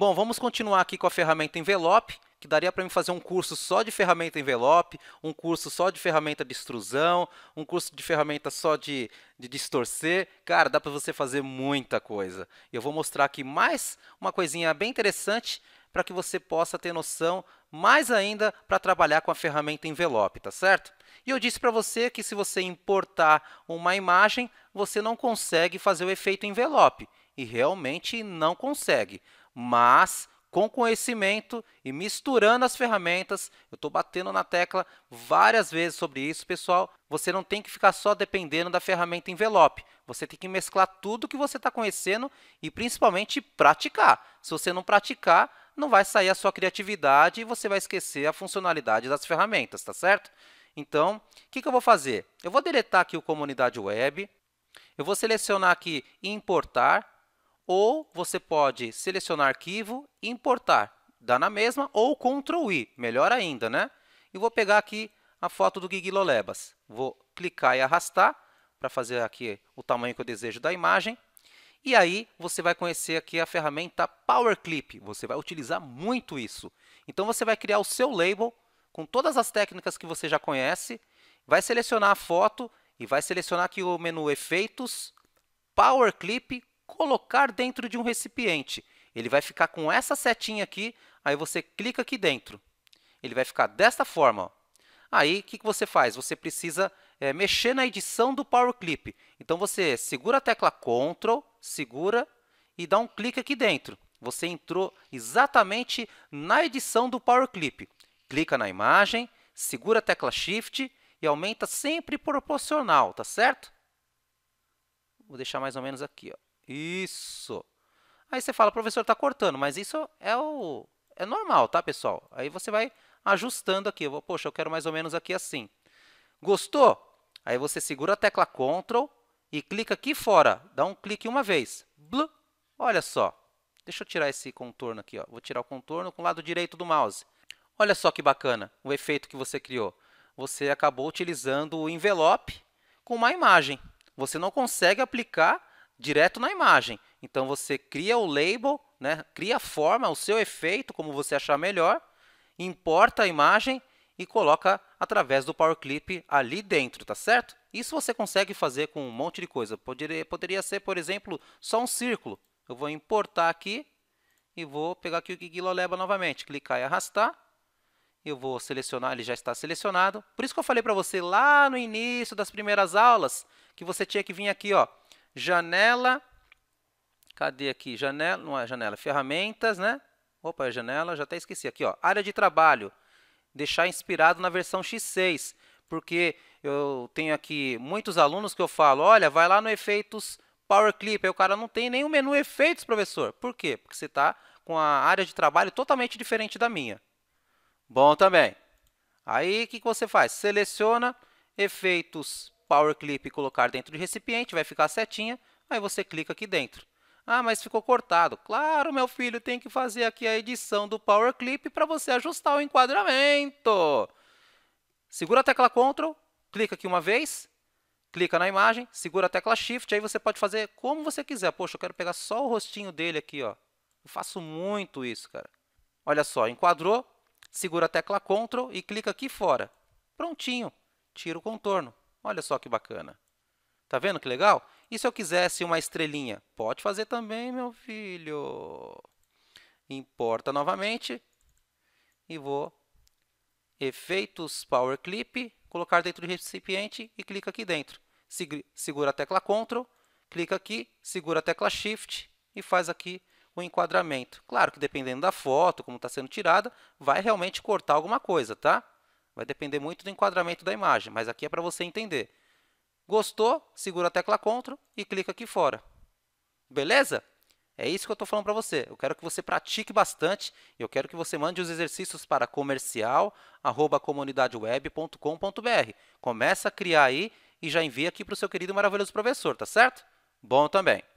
Bom, vamos continuar aqui com a ferramenta envelope, que daria para mim fazer um curso só de ferramenta envelope, um curso só de ferramenta de extrusão, um curso de ferramenta só de, de distorcer. Cara, dá para você fazer muita coisa. Eu vou mostrar aqui mais uma coisinha bem interessante para que você possa ter noção mais ainda para trabalhar com a ferramenta envelope, tá certo? E eu disse para você que se você importar uma imagem, você não consegue fazer o efeito envelope. E realmente não consegue mas com conhecimento e misturando as ferramentas. Eu estou batendo na tecla várias vezes sobre isso, pessoal. Você não tem que ficar só dependendo da ferramenta envelope. Você tem que mesclar tudo que você está conhecendo e principalmente praticar. Se você não praticar, não vai sair a sua criatividade e você vai esquecer a funcionalidade das ferramentas, tá certo? Então, o que, que eu vou fazer? Eu vou deletar aqui o comunidade web. Eu vou selecionar aqui importar ou você pode selecionar arquivo e importar. Dá na mesma, ou Ctrl I, melhor ainda, né? E vou pegar aqui a foto do Gigi Lolebas. Vou clicar e arrastar para fazer aqui o tamanho que eu desejo da imagem. E aí você vai conhecer aqui a ferramenta Power Clip. Você vai utilizar muito isso. Então você vai criar o seu label com todas as técnicas que você já conhece, vai selecionar a foto e vai selecionar aqui o menu Efeitos, Power Clip colocar dentro de um recipiente. Ele vai ficar com essa setinha aqui, aí você clica aqui dentro. Ele vai ficar desta forma. Aí, o que, que você faz? Você precisa é, mexer na edição do Power Clip. Então, você segura a tecla Ctrl, segura e dá um clique aqui dentro. Você entrou exatamente na edição do Power Clip. Clica na imagem, segura a tecla Shift e aumenta sempre proporcional, tá certo? Vou deixar mais ou menos aqui, ó. Isso. Aí você fala, professor, está cortando, mas isso é o é normal, tá, pessoal? Aí você vai ajustando aqui. Eu vou, Poxa, eu quero mais ou menos aqui assim. Gostou? Aí você segura a tecla Ctrl e clica aqui fora. Dá um clique uma vez. Blu. Olha só. Deixa eu tirar esse contorno aqui. Ó. Vou tirar o contorno com o lado direito do mouse. Olha só que bacana o efeito que você criou. Você acabou utilizando o envelope com uma imagem. Você não consegue aplicar direto na imagem. Então você cria o label, né? cria a forma, o seu efeito, como você achar melhor, importa a imagem e coloca através do Power Clip ali dentro, tá certo? Isso você consegue fazer com um monte de coisa. Poderia, poderia ser, por exemplo, só um círculo. Eu vou importar aqui e vou pegar aqui o Gigiloleba novamente, clicar e arrastar. Eu vou selecionar, ele já está selecionado. Por isso que eu falei para você lá no início das primeiras aulas que você tinha que vir aqui, ó, janela, cadê aqui? Janela, não é janela, é ferramentas, né? Opa, é janela, já até esqueci aqui, ó. Área de trabalho, deixar inspirado na versão X6, porque eu tenho aqui muitos alunos que eu falo, olha, vai lá no efeitos Power Clip, aí o cara não tem nenhum menu efeitos, professor. Por quê? Porque você está com a área de trabalho totalmente diferente da minha. Bom também. Aí, o que, que você faz? Seleciona efeitos power clip e colocar dentro do recipiente, vai ficar a setinha, aí você clica aqui dentro. Ah, mas ficou cortado. Claro, meu filho, tem que fazer aqui a edição do power clip para você ajustar o enquadramento. Segura a tecla Ctrl, clica aqui uma vez, clica na imagem, segura a tecla Shift, aí você pode fazer como você quiser. Poxa, eu quero pegar só o rostinho dele aqui, ó. Eu faço muito isso, cara. Olha só, enquadrou, segura a tecla Ctrl e clica aqui fora. Prontinho, tira o contorno. Olha só que bacana. Tá vendo que legal? E se eu quisesse uma estrelinha? Pode fazer também, meu filho. Importa novamente e vou efeitos Power Clip, colocar dentro do recipiente e clica aqui dentro. Segura a tecla Ctrl, clica aqui, segura a tecla Shift e faz aqui o enquadramento. Claro que dependendo da foto, como está sendo tirada, vai realmente cortar alguma coisa, tá? Vai depender muito do enquadramento da imagem, mas aqui é para você entender. Gostou? Segura a tecla CTRL e clica aqui fora. Beleza? É isso que eu estou falando para você. Eu quero que você pratique bastante e eu quero que você mande os exercícios para comercial.comunidadeweb.com.br. Começa a criar aí e já envia aqui para o seu querido e maravilhoso professor, tá certo? Bom também.